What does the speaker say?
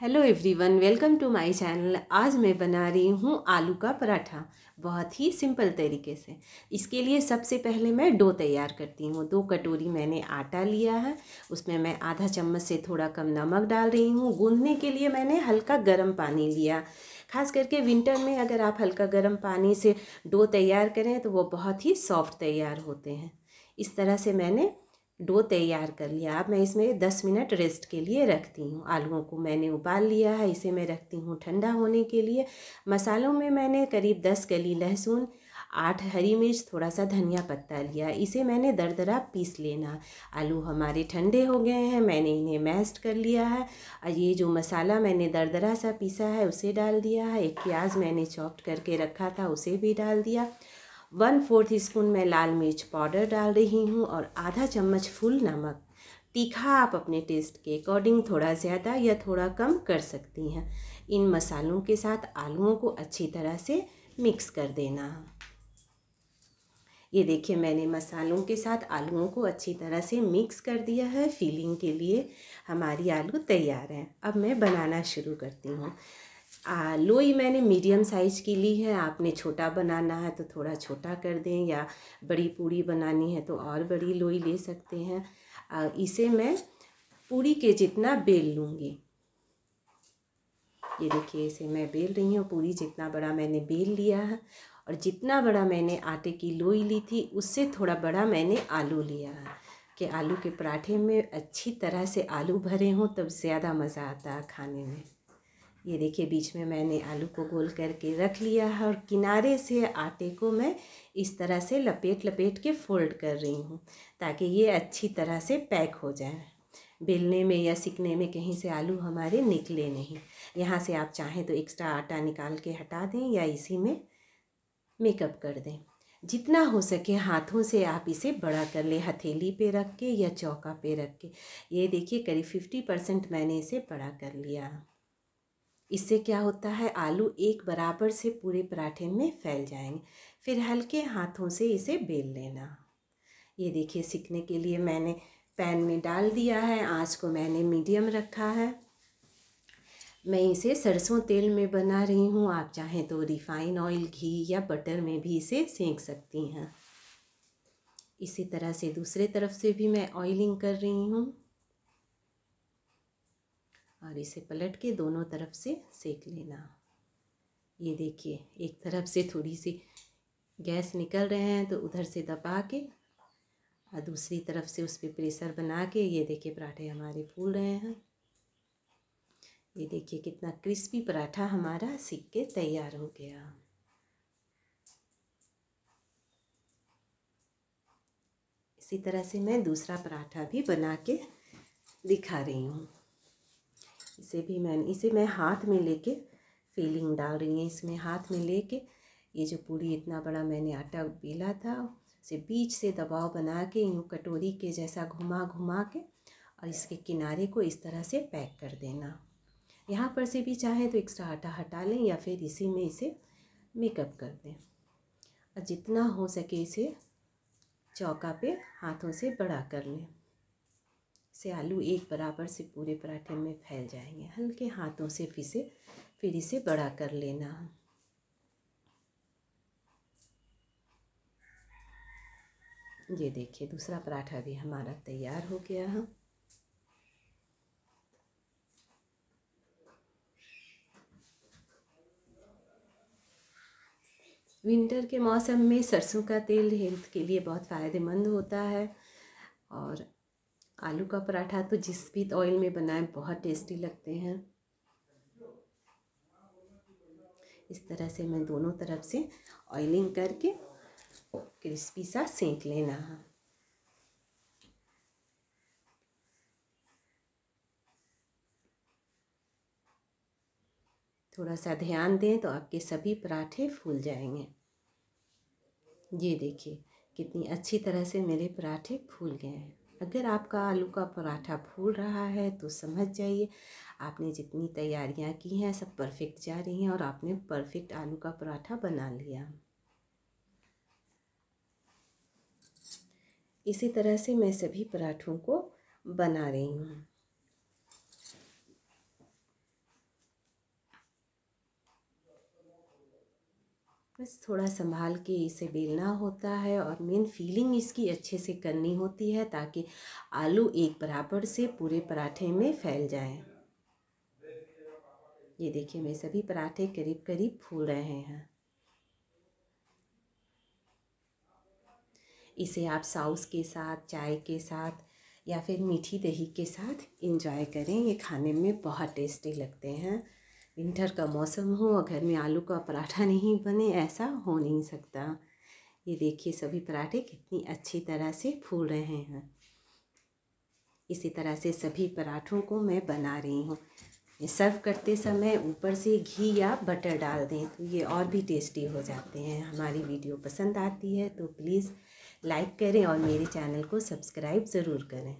hello everyone welcome to my channel आज मैं बना रही हूँ आलू का पराठा बहुत ही सिंपल तरीके से इसके लिए सबसे पहले मैं डो तैयार करती हूँ दो कटोरी मैंने आटा लिया है उसमें मैं आधा चम्मच से थोड़ा कम नमक डाल रही हूँ गूंदने के लिए मैंने हल्का गर्म पानी लिया खास करके विंटर में अगर आप हल्का गर्म पानी से डो तैयार करें तो वो बहुत ही सॉफ्ट तैयार होते हैं इस तरह से मैंने डो तैयार कर लिया अब मैं इसमें दस मिनट रेस्ट के लिए रखती हूँ आलूओं को मैंने उबाल लिया है इसे मैं रखती हूँ ठंडा होने के लिए मसालों में मैंने करीब दस कली लहसुन आठ हरी मिर्च थोड़ा सा धनिया पत्ता लिया इसे मैंने दरदरा पीस लेना आलू हमारे ठंडे हो गए हैं मैंने इन्हें मैस्ट कर लिया है और ये जो मसाला मैंने दरदरा सा पीसा है उसे डाल दिया है एक प्याज मैंने चॉप्ट करके रखा था उसे भी डाल दिया वन फोर्थ स्पून मैं लाल मिर्च पाउडर डाल रही हूँ और आधा चम्मच फुल नमक तीखा आप अपने टेस्ट के अकॉर्डिंग थोड़ा ज़्यादा या थोड़ा कम कर सकती हैं इन मसालों के साथ आलूओं को अच्छी तरह से मिक्स कर देना ये देखिए मैंने मसालों के साथ आलूओं को अच्छी तरह से मिक्स कर दिया है फीलिंग के लिए हमारी आलू तैयार हैं अब मैं बनाना शुरू करती हूँ आ, लोई मैंने मीडियम साइज़ की ली है आपने छोटा बनाना है तो थोड़ा छोटा कर दें या बड़ी पूड़ी बनानी है तो और बड़ी लोई ले सकते हैं आ, इसे मैं पूड़ी के जितना बेल लूँगी ये देखिए इसे मैं बेल रही हूँ पूरी जितना बड़ा मैंने बेल लिया है और जितना बड़ा मैंने आटे की लोई ली थी उससे थोड़ा बड़ा मैंने आलू लिया है कि आलू के पराठे में अच्छी तरह से आलू भरे हों तब ज़्यादा मज़ा आता है खाने में ये देखिए बीच में मैंने आलू को गोल करके रख लिया है और किनारे से आटे को मैं इस तरह से लपेट लपेट के फोल्ड कर रही हूँ ताकि ये अच्छी तरह से पैक हो जाए बेलने में या सिकने में कहीं से आलू हमारे निकले नहीं यहाँ से आप चाहें तो एक्स्ट्रा आटा निकाल के हटा दें या इसी में मेकअप कर दें जितना हो सके हाथों से आप इसे बड़ा कर ले हथेली पे रख के या चौका पे रख के ये देखिए करीब फिफ्टी परसेंट मैंने इसे बड़ा कर लिया इससे क्या होता है आलू एक बराबर से पूरे पराठे में फैल जाएंगे फिर हल्के हाथों से इसे बेल लेना ये देखिए सीखने के लिए मैंने पैन में डाल दिया है आँच को मैंने मीडियम रखा है मैं इसे सरसों तेल में बना रही हूँ आप चाहें तो रिफाइन ऑयल घी या बटर में भी इसे सेंक सकती हैं इसी तरह से दूसरे तरफ से भी मैं ऑयलिंग कर रही हूँ और इसे पलट के दोनों तरफ से सेक लेना ये देखिए एक तरफ से थोड़ी सी गैस निकल रहे हैं तो उधर से दबा के और दूसरी तरफ से उस पर प्रेशर बना के ये देखिए पराठे हमारे फूल रहे हैं ये देखिए कितना क्रिस्पी पराठा हमारा सीख के तैयार हो गया इसी तरह से मैं दूसरा पराठा भी बना के दिखा रही हूँ इसे भी मैं इसे मैं हाथ में लेके फीलिंग डाल रही हूँ इसमें हाथ में लेके ये जो पूरी इतना बड़ा मैंने आटा बेला था उसे बीच से दबाव बना के यूँ कटोरी के जैसा घुमा घुमा के और इसके किनारे को इस तरह से पैक कर देना यहाँ पर से भी चाहे तो एक्स्ट्रा आटा हटा लें या फिर इसी में इसे मेकअप कर दें और जितना हो सके इसे चौका पे हाथों से बड़ा कर लें से आलू एक बराबर से पूरे पराठे में फैल जाएंगे हल्के हाथों से फिसे फिर इसे बड़ा कर लेना ये देखिए दूसरा पराठा भी हमारा तैयार हो गया है विंटर के मौसम में सरसों का तेल हेल्थ के लिए बहुत फ़ायदेमंद होता है और आलू का पराठा तो जिस भी ऑयल में बनाए बहुत टेस्टी लगते हैं इस तरह से मैं दोनों तरफ से ऑयलिंग करके क्रिस्पी सा सेंक लेना है थोड़ा सा ध्यान दें तो आपके सभी पराठे फूल जाएंगे ये देखिए कितनी अच्छी तरह से मेरे पराठे फूल गए हैं अगर आपका आलू का पराठा फूल रहा है तो समझ जाइए आपने जितनी तैयारियां की हैं सब परफेक्ट जा रही हैं और आपने परफेक्ट आलू का पराठा बना लिया इसी तरह से मैं सभी पराठों को बना रही हूँ बस थोड़ा संभाल के इसे बेलना होता है और मेन फीलिंग इसकी अच्छे से करनी होती है ताकि आलू एक बराबर से पूरे पराठे में फैल जाए ये देखिए मेरे सभी पराठे करीब करीब फूल रहे हैं इसे आप साउस के साथ चाय के साथ या फिर मीठी दही के साथ इंजॉय करें ये खाने में बहुत टेस्टी लगते हैं विंटर का मौसम हो और घर में आलू का पराठा नहीं बने ऐसा हो नहीं सकता ये देखिए सभी पराठे कितनी अच्छी तरह से फूल रहे हैं इसी तरह से सभी पराठों को मैं बना रही हूँ सर्व करते समय ऊपर से घी या बटर डाल दें तो ये और भी टेस्टी हो जाते हैं हमारी वीडियो पसंद आती है तो प्लीज़ लाइक करें और मेरे चैनल को सब्सक्राइब ज़रूर करें